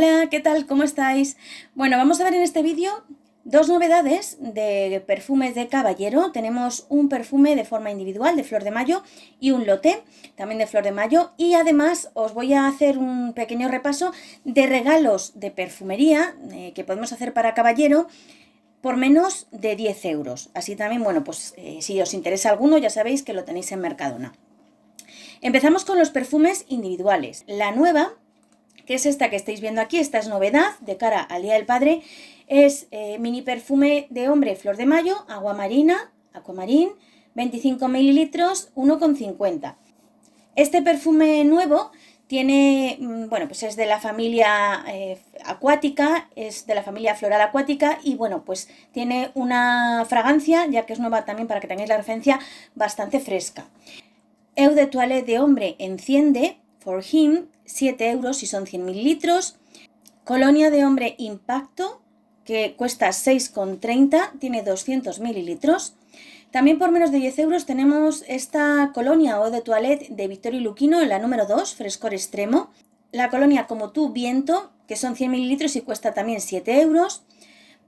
Hola, ¿qué tal? ¿Cómo estáis? Bueno, vamos a ver en este vídeo dos novedades de perfumes de caballero. Tenemos un perfume de forma individual de flor de mayo y un lote también de flor de mayo. Y además os voy a hacer un pequeño repaso de regalos de perfumería eh, que podemos hacer para caballero por menos de 10 euros. Así también, bueno, pues eh, si os interesa alguno ya sabéis que lo tenéis en Mercadona. Empezamos con los perfumes individuales. La nueva que es esta que estáis viendo aquí, esta es novedad de cara al Día del Padre, es eh, mini perfume de hombre Flor de Mayo, agua marina, aquamarín, 25 mililitros, 1,50. Este perfume nuevo tiene, mm, bueno, pues es de la familia eh, acuática, es de la familia floral acuática y bueno, pues tiene una fragancia, ya que es nueva también para que tengáis la referencia, bastante fresca. Eau de Toilette de hombre enciende, for him, 7 euros y son 100 mililitros. Colonia de hombre impacto, que cuesta 6,30, tiene 200 mililitros. También por menos de 10 euros tenemos esta colonia o de toilette de Vittorio Luquino, la número 2, frescor extremo. La colonia como tú, viento, que son 100 mililitros y cuesta también 7 euros.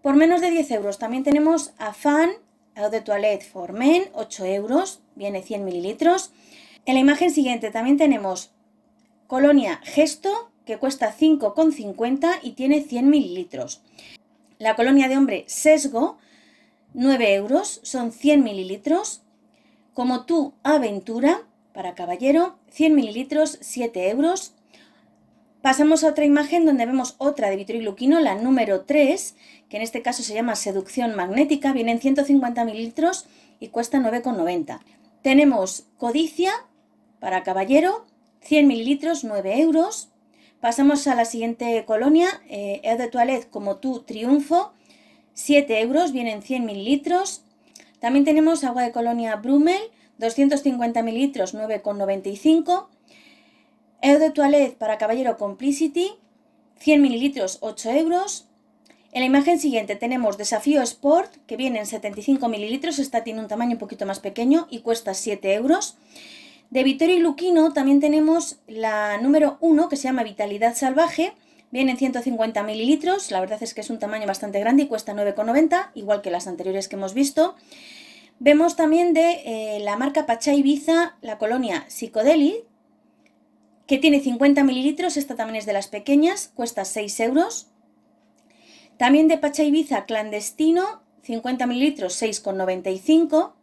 Por menos de 10 euros también tenemos Afan, Eau de Toilette men 8 euros, viene 100 mililitros. En la imagen siguiente también tenemos Colonia Gesto, que cuesta 5,50 y tiene 100 mililitros. La colonia de hombre Sesgo, 9 euros, son 100 mililitros. Como tú, Aventura, para caballero, 100 mililitros, 7 euros. Pasamos a otra imagen donde vemos otra de y Luquino, la número 3, que en este caso se llama Seducción Magnética, viene en 150 mililitros y cuesta 9,90. Tenemos Codicia para caballero, 100 mililitros, 9 euros. Pasamos a la siguiente colonia, eh, Eau de Toilette como tu triunfo, 7 euros, vienen 100 mililitros. También tenemos agua de colonia Brummel, 250 mililitros, 9,95. Eau de Toilette para caballero Complicity, 100 mililitros, 8 euros. En la imagen siguiente tenemos Desafío Sport, que viene en 75 mililitros, esta tiene un tamaño un poquito más pequeño y cuesta 7 euros. De Vittorio y Luquino también tenemos la número 1 que se llama Vitalidad Salvaje. Viene en 150 mililitros, la verdad es que es un tamaño bastante grande y cuesta 9,90, igual que las anteriores que hemos visto. Vemos también de eh, la marca y Ibiza, la colonia Psicodeli, que tiene 50 mililitros, esta también es de las pequeñas, cuesta 6 euros. También de Pacha Ibiza Clandestino, 50 mililitros, 6,95.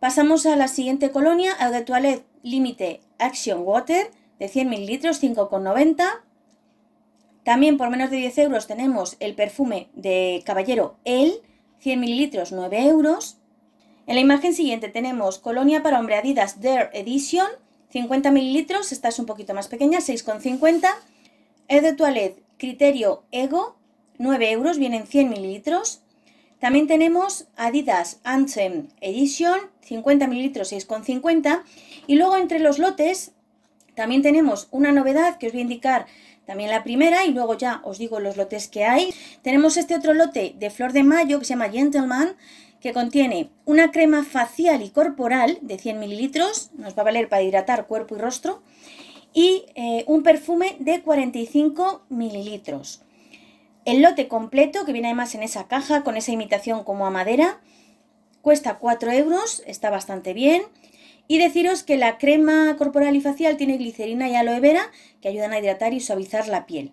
Pasamos a la siguiente colonia, Eau de Toilette Límite Action Water, de 100 ml, 5,90. También por menos de 10 euros tenemos el perfume de Caballero El, 100 ml, 9 euros. En la imagen siguiente tenemos colonia para hombre Adidas Dare Edition, 50 mililitros, esta es un poquito más pequeña, 6,50. El de Toilette Criterio Ego, 9 euros, vienen 100 mililitros. También tenemos Adidas Anthem Edition, 50 ml 6,50. Y luego entre los lotes también tenemos una novedad que os voy a indicar también la primera y luego ya os digo los lotes que hay. Tenemos este otro lote de flor de mayo que se llama Gentleman, que contiene una crema facial y corporal de 100 ml, nos va a valer para hidratar cuerpo y rostro, y eh, un perfume de 45 mililitros. El lote completo, que viene además en esa caja con esa imitación como a madera, cuesta 4 euros, está bastante bien. Y deciros que la crema corporal y facial tiene glicerina y aloe vera que ayudan a hidratar y suavizar la piel.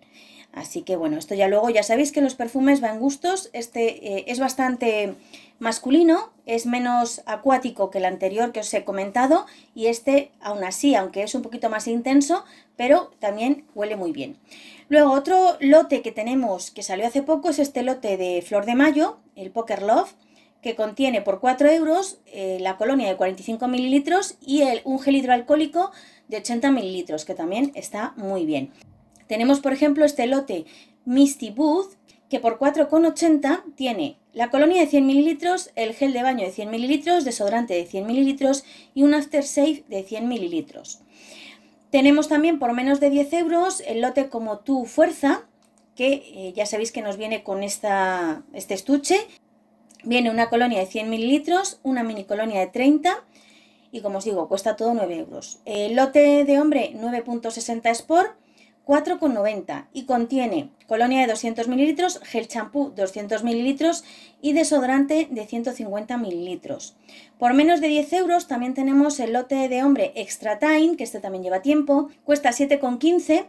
Así que bueno, esto ya luego, ya sabéis que los perfumes van gustos, este eh, es bastante masculino es menos acuático que el anterior que os he comentado y este aún así, aunque es un poquito más intenso, pero también huele muy bien. Luego otro lote que tenemos que salió hace poco es este lote de Flor de Mayo, el Poker Love, que contiene por 4 euros eh, la colonia de 45 mililitros y el, un gel hidroalcohólico de 80 mililitros, que también está muy bien. Tenemos, por ejemplo, este lote Misty Booth, que por 4,80 tiene la colonia de 100 mililitros, el gel de baño de 100 mililitros, desodorante de 100 mililitros y un aftershave de 100 mililitros. Tenemos también por menos de 10 euros el lote como tu fuerza, que eh, ya sabéis que nos viene con esta, este estuche. Viene una colonia de 100 mililitros, una mini colonia de 30 y como os digo, cuesta todo 9 euros. El lote de hombre 9.60 Sport 4,90 y contiene colonia de 200 mililitros, gel champú 200 mililitros y desodorante de 150 mililitros. Por menos de 10 euros también tenemos el lote de hombre Extra Time, que este también lleva tiempo, cuesta 7,15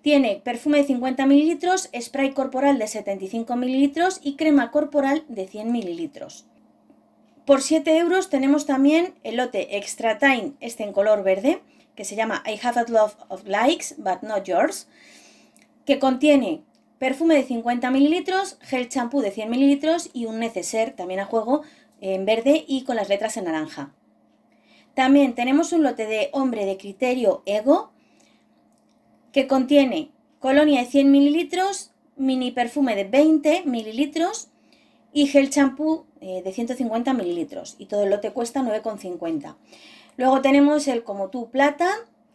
tiene perfume de 50 mililitros, spray corporal de 75 mililitros y crema corporal de 100 mililitros. Por 7 euros tenemos también el lote Extra Time, este en color verde, que se llama I Have a Love of Likes, but Not Yours, que contiene perfume de 50 mililitros, gel champú de 100 mililitros y un neceser también a juego en verde y con las letras en naranja. También tenemos un lote de hombre de criterio Ego que contiene colonia de 100 mililitros, mini perfume de 20 mililitros y gel champú eh, de 150 mililitros. Y todo el lote cuesta 9,50. Luego tenemos el como tú plata,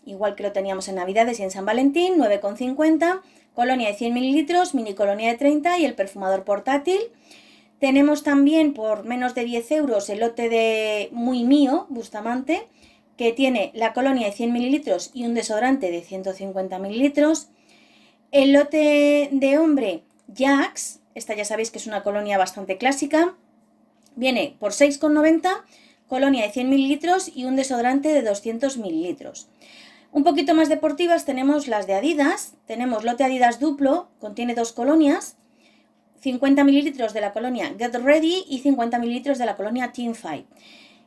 igual que lo teníamos en Navidades y en San Valentín, 9,50, colonia de 100 ml mini colonia de 30 y el perfumador portátil. Tenemos también por menos de 10 euros el lote de Muy Mío, Bustamante, que tiene la colonia de 100 ml y un desodorante de 150 ml El lote de hombre Jax, esta ya sabéis que es una colonia bastante clásica, viene por 6,90 colonia de 100 mililitros y un desodorante de 200 mililitros. Un poquito más deportivas tenemos las de Adidas, tenemos lote Adidas duplo, contiene dos colonias, 50 mililitros de la colonia Get Ready y 50 mililitros de la colonia Team Fight.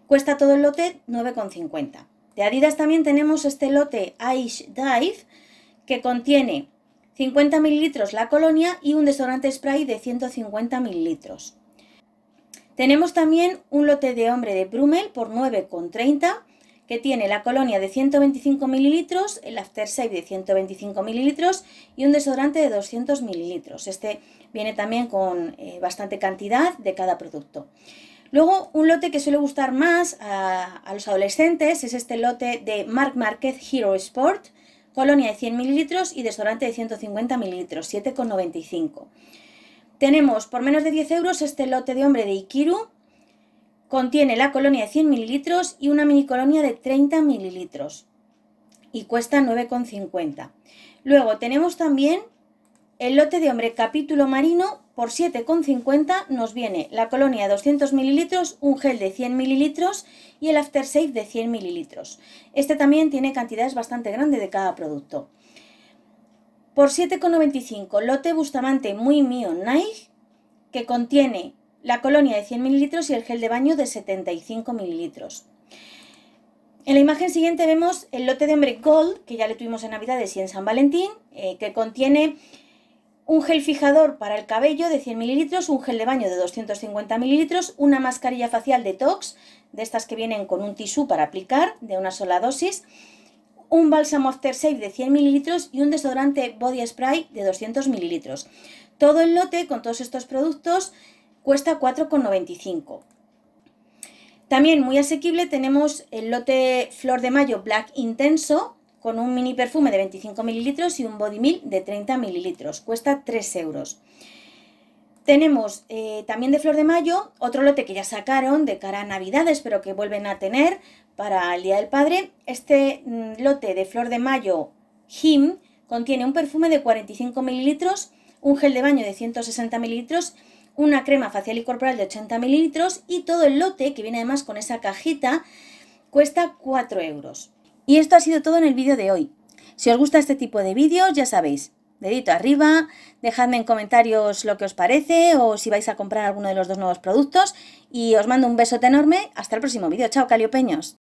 Cuesta todo el lote 9,50. De Adidas también tenemos este lote Ice Dive que contiene 50 mililitros la colonia y un desodorante spray de 150 mililitros. Tenemos también un lote de hombre de Brumel por 9,30 que tiene la colonia de 125 mililitros, el aftershave de 125 mililitros y un desodorante de 200 mililitros. Este viene también con eh, bastante cantidad de cada producto. Luego, un lote que suele gustar más a, los adolescentes es este lote de Marc Marquez Hero Sport, colonia de 100 mililitros y desodorante de 150 mililitros, 7,95. Tenemos por menos de 10 euros este lote de hombre de Ikiru. Contiene la colonia de 100 mililitros y una mini colonia de 30 mililitros. Y cuesta 9,50. Luego tenemos también el lote de hombre capítulo marino por 7,50. Nos viene la colonia de 200 mililitros, un gel de 100 mililitros y el aftershave de 100 mililitros. Este también tiene cantidades bastante grandes de cada producto por 7,95 lote Bustamante Muy Mío Nike, que contiene la colonia de 100 mililitros y el gel de baño de 75 mililitros. En la imagen siguiente vemos el lote de Hombre Gold, que ya le tuvimos en Navidades y en San Valentín, eh, que contiene un gel fijador para el cabello de 100 mililitros, un gel de baño de 250 mililitros, una mascarilla facial detox, de estas que vienen con un tisú para aplicar, de una sola dosis, un bálsamo After de 100 ml y un desodorante Body Spray de 200 ml. Todo el lote con todos estos productos cuesta 4,95. También muy asequible tenemos el lote Flor de Mayo Black Intenso con un mini perfume de 25 ml y un body mil de 30 ml. Cuesta 3 euros. Tenemos eh, también de Flor de Mayo otro lote que ya sacaron de cara a Navidades, pero que vuelven a tener para el Día del Padre. Este mm, lote de Flor de Mayo Him contiene un perfume de 45 mililitros, un gel de baño de 160 mililitros, una crema facial y corporal de 80 mililitros y todo el lote que viene además con esa cajita cuesta 4 euros. Y esto ha sido todo en el vídeo de hoy. Si os gusta este tipo de vídeos, ya sabéis, dedito arriba, dejadme en comentarios lo que os parece o si vais a comprar alguno de los dos nuevos productos y os mando un besote enorme, hasta el próximo vídeo, chao Caliopeños.